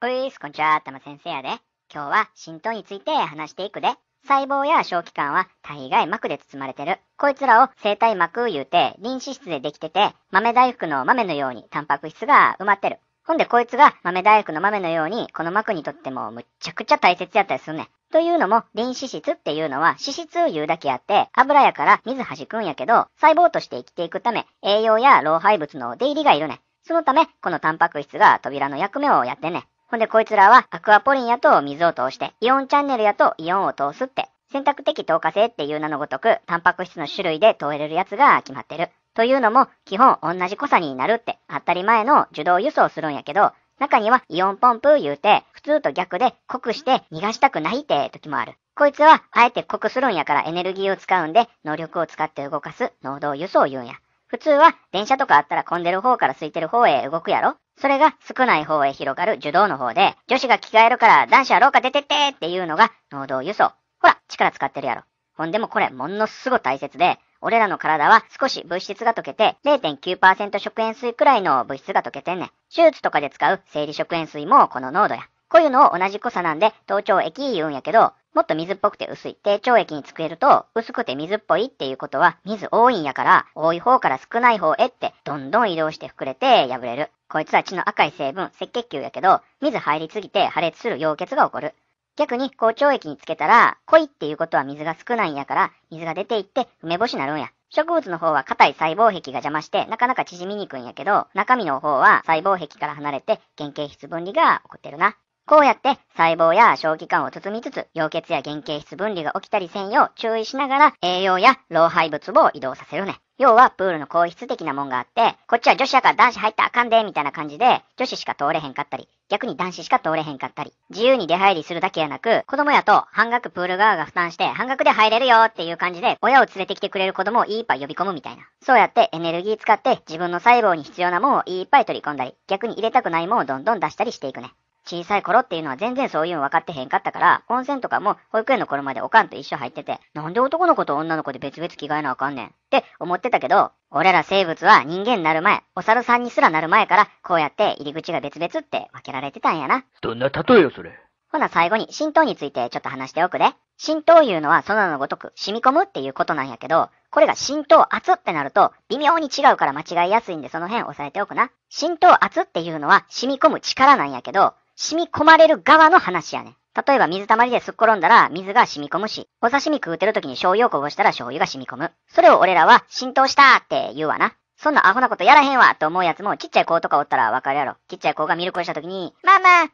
おいーすこんちは、たま先生やで。今日は浸透について話していくで。細胞や小器官は体外膜で包まれてる。こいつらを生体膜言うて、臨脂質でできてて、豆大福の豆のようにタンパク質が埋まってる。ほんでこいつが豆大福の豆のように、この膜にとってもむっちゃくちゃ大切やったりすんねん。というのも、臨脂質っていうのは脂質を言うだけあって、油やから水弾くんやけど、細胞として生きていくため、栄養や老廃物の出入りがいるねん。そのため、このタンパク質が扉の役目をやってんねん。ほんでこいつらはアクアポリンやと水を通して、イオンチャンネルやとイオンを通すって、選択的透過性っていう名のごとく、タンパク質の種類で通れるやつが決まってる。というのも、基本同じ濃さになるって当たり前の受動輸送するんやけど、中にはイオンポンプ言うて、普通と逆で濃くして逃がしたくないって時もある。こいつはあえて濃くするんやからエネルギーを使うんで、能力を使って動かす能動輸送言うんや。普通は電車とかあったら混んでる方から空いてる方へ動くやろそれが少ない方へ広がる受動の方で、女子が着替えるから男子は廊下出てってっていうのが能動輸送。ほら、力使ってるやろ。ほんでもこれものすごい大切で、俺らの体は少し物質が溶けて0.9%食塩水くらいの物質が溶けてんねん。手術とかで使う生理食塩水もこの濃度や。こういうのを同じ濃さなんで、頭頂液言うんやけど、もっと水っぽくて薄い。低腸液に作れると、薄くて水っぽいっていうことは、水多いんやから、多い方から少ない方へって、どんどん移動して膨れて破れる。こいつは血の赤い成分、赤血球やけど、水入りすぎて破裂する溶血が起こる。逆に、高腸液につけたら、濃いっていうことは水が少ないんやから、水が出ていって梅干しになるんや。植物の方は硬い細胞壁が邪魔して、なかなか縮みにくいんやけど、中身の方は細胞壁から離れて、原型質分離が起こってるな。こうやって細胞や小器官を包みつつ、溶血や原型質分離が起きたりせんよう注意しながら栄養や老廃物を移動させるね。要はプールの硬質的なもんがあって、こっちは女子やから男子入ったらあかんで、みたいな感じで、女子しか通れへんかったり、逆に男子しか通れへんかったり、自由に出入りするだけやなく、子供やと半額プール側が負担して、半額で入れるよっていう感じで、親を連れてきてくれる子供をいっぱい呼び込むみたいな。そうやってエネルギー使って、自分の細胞に必要なもんをいっぱい取り込んだり、逆に入れたくないもんをどんどん出したりしていくね。小さい頃っていうのは全然そういうの分かってへんかったから、温泉とかも保育園の頃までおかんと一緒入ってて、なんで男の子と女の子で別々着替えなあかんねんって思ってたけど、俺ら生物は人間になる前、お猿さんにすらなる前から、こうやって入り口が別々って分けられてたんやな。どんな例えよ、それ。ほな最後に浸透についてちょっと話しておくで。浸透いうのはその名のごとく染み込むっていうことなんやけど、これが浸透圧ってなると微妙に違うから間違いやすいんでその辺押さえておくな。浸透圧っていうのは染み込む力なんやけど、染み込まれる側の話やね。例えば水たまりですっ転んだら水が染み込むし、お刺身食うてる時に醤油をこぼしたら醤油が染み込む。それを俺らは浸透したって言うわな。そんなアホなことやらへんわと思うやつもちっちゃい子とかおったらわかるやろ。ちっちゃい子がミルクをした時に、ママ、ママ、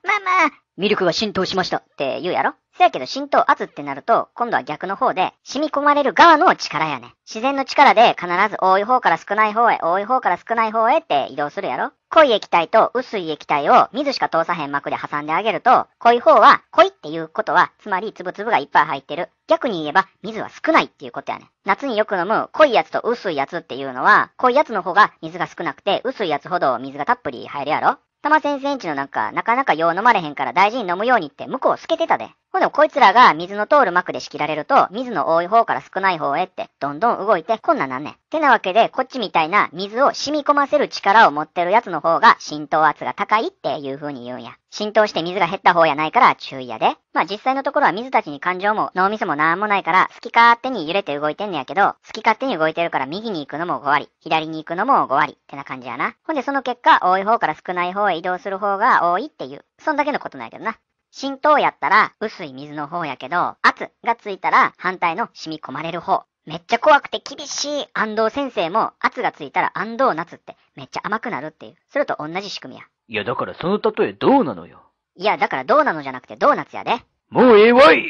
ミルクが浸透しましたって言うやろ。せやけど浸透圧ってなると、今度は逆の方で、染み込まれる側の力やね。自然の力で必ず多い方から少ない方へ、多い方から少ない方へって移動するやろ。濃い液体と薄い液体を水しか通さへん膜で挟んであげると、濃い方は濃いっていうことは、つまり粒々がいっぱい入ってる。逆に言えば、水は少ないっていうことやね。夏によく飲む濃いやつと薄いやつっていうのは、濃いやつの方が水が少なくて、薄いやつほど水がたっぷり入るやろ玉先生んちのなんか、なかなかよう飲まれへんから大事に飲むようにって向こう透けてたで。ほんでこいつらが水の通る膜で仕切られると、水の多い方から少ない方へって、どんどん動いて、こんなんなんねん。てなわけで、こっちみたいな水を染み込ませる力を持ってるやつの方が浸透圧が高いっていう風に言うんや。浸透して水が減った方やないから注意やで。まあ実際のところは水たちに感情も脳みそもなんもないから、好き勝手に揺れて動いてんねやけど、好き勝手に動いてるから右に行くのも5割、左に行くのも5割ってな感じやな。ほんでその結果、多い方から少ない方へ移動する方が多いっていう。そんだけのことなんやけどな。浸透やったら薄い水の方やけど、圧がついたら反対の染み込まれる方。めっちゃ怖くて厳しい安藤先生も圧がついたら安藤夏ってめっちゃ甘くなるっていう。それと同じ仕組みや。いやだからその例えどうなのよ。いやだからどうなのじゃなくてドーナツやで。もうええわい